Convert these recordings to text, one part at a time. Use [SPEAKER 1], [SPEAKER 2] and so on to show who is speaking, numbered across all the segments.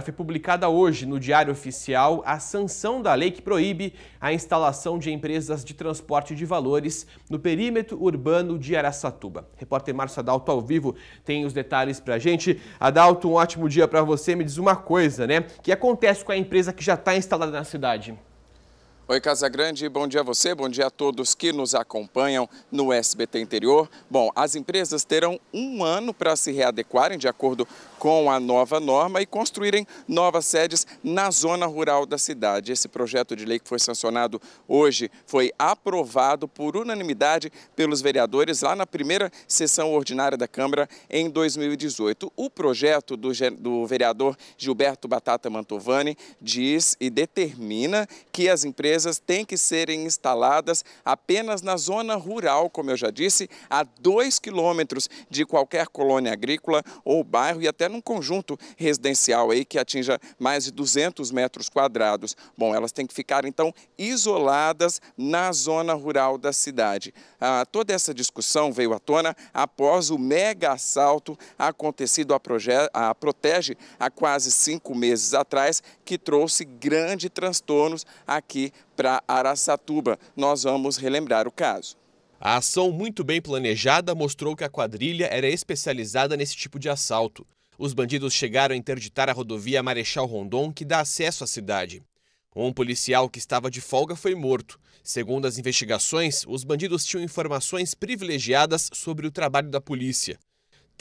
[SPEAKER 1] Foi publicada hoje no Diário Oficial a sanção da lei que proíbe a instalação de empresas de transporte de valores no perímetro urbano de Araçatuba. Repórter Márcio Adalto ao vivo tem os detalhes pra gente. Adalto, um ótimo dia para você. Me diz uma coisa, né? O que acontece com a empresa que já está instalada na cidade? Oi, Casa Grande,
[SPEAKER 2] bom dia a você, bom dia a todos que nos acompanham no SBT Interior. Bom, as empresas terão um ano para se readequarem de acordo com a nova norma e construírem novas sedes na zona rural da cidade. Esse projeto de lei que foi sancionado hoje foi aprovado por unanimidade pelos vereadores lá na primeira sessão ordinária da Câmara em 2018. O projeto do, do vereador Gilberto Batata Mantovani diz e determina que as empresas empresas têm que serem instaladas apenas na zona rural, como eu já disse, a 2 quilômetros de qualquer colônia agrícola ou bairro e até num conjunto residencial aí que atinja mais de 200 metros quadrados. Bom, elas têm que ficar então isoladas na zona rural da cidade. Ah, toda essa discussão veio à tona após o mega assalto acontecido a, a Protege há quase cinco meses atrás, que trouxe grandes transtornos aqui para Araçatuba.
[SPEAKER 1] Nós vamos relembrar o caso. A ação muito bem planejada mostrou que a quadrilha era especializada nesse tipo de assalto. Os bandidos chegaram a interditar a rodovia Marechal Rondon, que dá acesso à cidade. Um policial que estava de folga foi morto. Segundo as investigações, os bandidos tinham informações privilegiadas sobre o trabalho da polícia.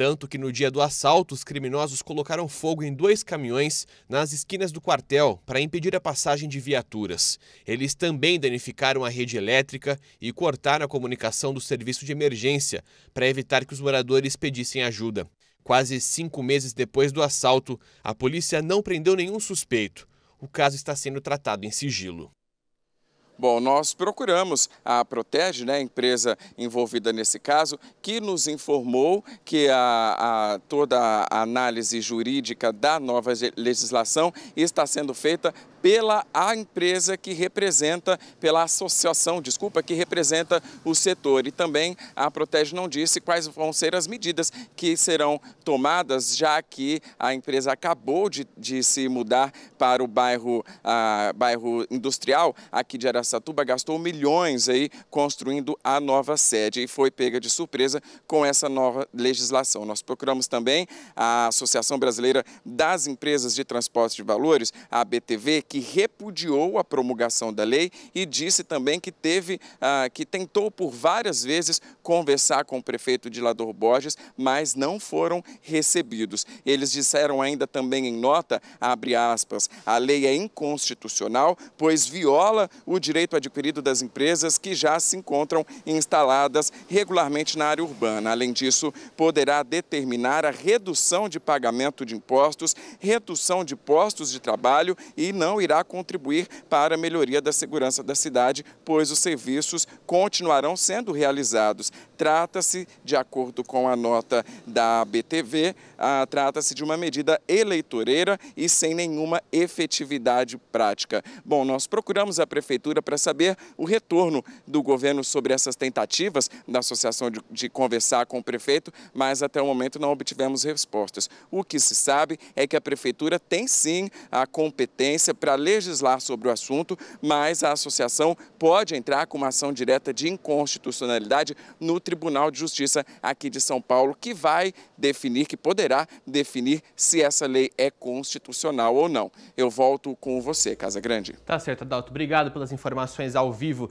[SPEAKER 1] Tanto que no dia do assalto, os criminosos colocaram fogo em dois caminhões nas esquinas do quartel para impedir a passagem de viaturas. Eles também danificaram a rede elétrica e cortaram a comunicação do serviço de emergência para evitar que os moradores pedissem ajuda. Quase cinco meses depois do assalto, a polícia não prendeu nenhum suspeito. O caso está sendo tratado em sigilo.
[SPEAKER 2] Bom, nós procuramos a Protege, né, a empresa envolvida nesse caso, que nos informou que a, a, toda a análise jurídica da nova legislação está sendo feita pela a empresa que representa, pela associação, desculpa, que representa o setor. E também a Protege não disse quais vão ser as medidas que serão tomadas, já que a empresa acabou de, de se mudar para o bairro, a ah, bairro industrial aqui de Aracaju Araçatuba gastou milhões aí construindo a nova sede e foi pega de surpresa com essa nova legislação. Nós procuramos também a Associação Brasileira das Empresas de Transporte de Valores, a ABTV, que repudiou a promulgação da lei e disse também que teve, ah, que tentou por várias vezes conversar com o prefeito de Lador Borges, mas não foram recebidos. Eles disseram ainda também em nota, abre aspas, a lei é inconstitucional, pois viola o direito direito adquirido das empresas que já se encontram instaladas regularmente na área urbana. Além disso, poderá determinar a redução de pagamento de impostos, redução de postos de trabalho e não irá contribuir para a melhoria da segurança da cidade, pois os serviços continuarão sendo realizados. Trata-se, de acordo com a nota da BTV, trata-se de uma medida eleitoreira e sem nenhuma efetividade prática. Bom, nós procuramos a prefeitura para para saber o retorno do governo sobre essas tentativas da associação de, de conversar com o prefeito, mas até o momento não obtivemos respostas. O que se sabe é que a prefeitura tem sim a competência para legislar sobre o assunto, mas a associação pode entrar com uma ação direta de inconstitucionalidade no Tribunal de Justiça aqui de São Paulo, que vai definir, que poderá definir se essa lei é constitucional ou não. Eu volto com você, Casa Grande.
[SPEAKER 1] Tá certo, Adalto. Obrigado pelas informações informações ao vivo